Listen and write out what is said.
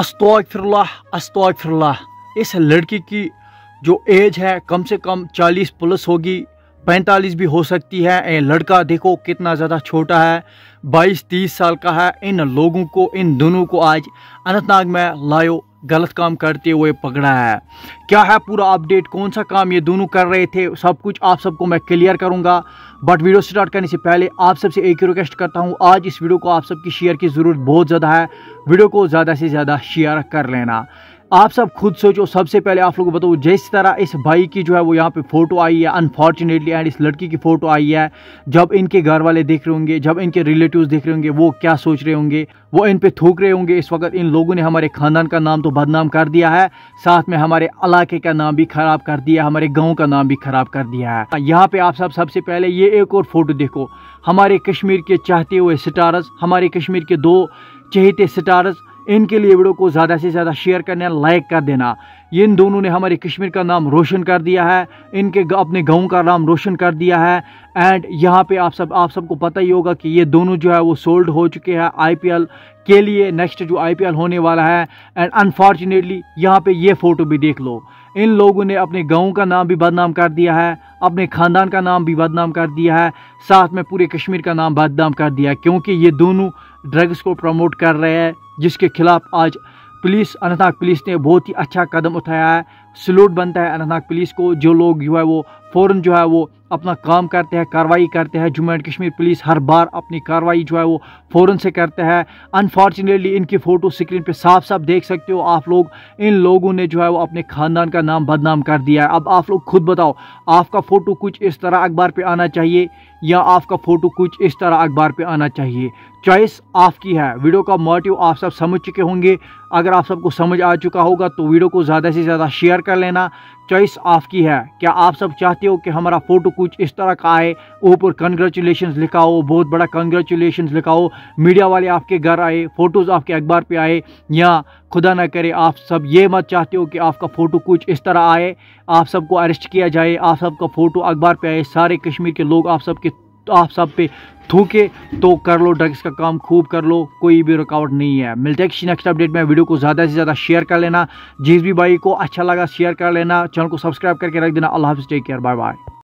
अस्तफ़िरल्ला अस्तफ़िरल्ला इस लड़की की जो एज है कम से कम 40 प्लस होगी 45 भी हो सकती है ये लड़का देखो कितना ज़्यादा छोटा है 22-30 साल का है इन लोगों को इन दोनों को आज अनंतनाग में लायो गलत काम करते हुए पकड़ा है क्या है पूरा अपडेट कौन सा काम ये दोनों कर रहे थे सब कुछ आप सबको मैं क्लियर करूंगा बट वीडियो स्टार्ट करने से पहले आप सबसे एक ही रिक्वेस्ट करता हूं आज इस वीडियो को आप सबकी शेयर की ज़रूरत बहुत ज़्यादा है वीडियो को ज़्यादा से ज़्यादा शेयर कर लेना आप सब खुद सोचो सबसे पहले आप लोगों को बताओ जिस तरह इस भाई की जो है वो यहाँ पे फ़ोटो आई है अनफॉर्चुनेटली एंड इस लड़की की फ़ोटो आई है जब इनके घर वाले देख रहे होंगे जब इनके रिलेटिव्स देख रहे होंगे वो क्या सोच रहे होंगे वो इन पे थूक रहे होंगे इस वक्त इन लोगों ने हमारे ख़ानदान का नाम तो बदनाम कर दिया है साथ में हमारे इलाके का नाम भी ख़राब कर दिया हमारे गाँव का नाम भी ख़राब कर दिया है यहाँ पर आप सब सबसे पहले ये एक और फ़ोटो देखो हमारे कश्मीर के चाहते हुए स्टारस हमारे कश्मीर के दो चहेते स्टारस इनके लिए वीडियो को ज़्यादा से ज़्यादा शेयर करना लाइक कर देना इन दोनों ने हमारे कश्मीर का नाम रोशन कर दिया है इनके अपने गाँव का नाम रोशन कर दिया है एंड यहाँ पे आप सब आप सबको पता ही होगा कि ये दोनों जो है वो सोल्ड हो चुके हैं आईपीएल के लिए नेक्स्ट जो आईपीएल होने वाला है एंड अनफॉर्चुनेटली यहाँ पे ये फ़ोटो भी देख लो इन लोगों ने अपने गाँव का नाम भी बदनाम कर दिया है अपने ख़ानदान का नाम भी बदनाम कर दिया है साथ में पूरे कश्मीर का नाम बदनाम कर दिया क्योंकि ये दोनों ड्रग्स को प्रमोट कर रहे हैं जिसके खिलाफ आज पुलिस अनंतनाग पुलिस ने बहुत ही अच्छा कदम उठाया है सल्यूट बनता है अनंतनाग पुलिस को जो लोग जो है वो फ़ौर जो है वो अपना काम करते हैं कार्रवाई करते हैं जम्मू एंड कश्मीर पुलिस हर बार अपनी कार्रवाई जो है वो फ़ौर से करते हैं अनफॉर्चुनेटली इनकी फ़ोटो स्क्रीन पे साफ साफ देख सकते हो आप लोग इन लोगों ने जो है वो अपने ख़ानदान का नाम बदनाम कर दिया है अब आप लोग खुद बताओ आपका फ़ोटो कुछ इस तरह अखबार पर आना चाहिए या आपका फ़ोटो कुछ इस तरह अखबार पर आना चाहिए चॉइस आपकी है वीडियो का मोटिव आप सब समझ चुके होंगे अगर आप सबको समझ आ चुका होगा तो वीडियो को ज़्यादा से ज़्यादा शेयर शेयर कर लेना चॉइस आपकी है क्या आप सब चाहते हो कि हमारा फोटो कुछ इस तरह का आए ऊपर कंग्रेचुलेशन लिखा हो बहुत बड़ा कंग्रेचुलेशन लिखा हो मीडिया वाले आपके घर आए फोटोज़ आपके अखबार पे आए या खुदा ना करे आप सब ये मत चाहते हो कि आपका फ़ोटो कुछ इस तरह आए आप सबको अरेस्ट किया जाए आप सबका फ़ोटो अखबार पे आए सारे कश्मीर के लोग आप सबके तो आप सब पे थूके तो कर लो ड्रग्स का काम खूब कर लो कोई भी रुकावट नहीं है मिलते हैं नेक्स्ट अपडेट में वीडियो को ज़्यादा से ज़्यादा शेयर कर लेना जिस भी भाई को अच्छा लगा शेयर कर लेना चैनल को सब्सक्राइब करके रख देना अल्लाह हाफिज़ टेक केयर बाय बाय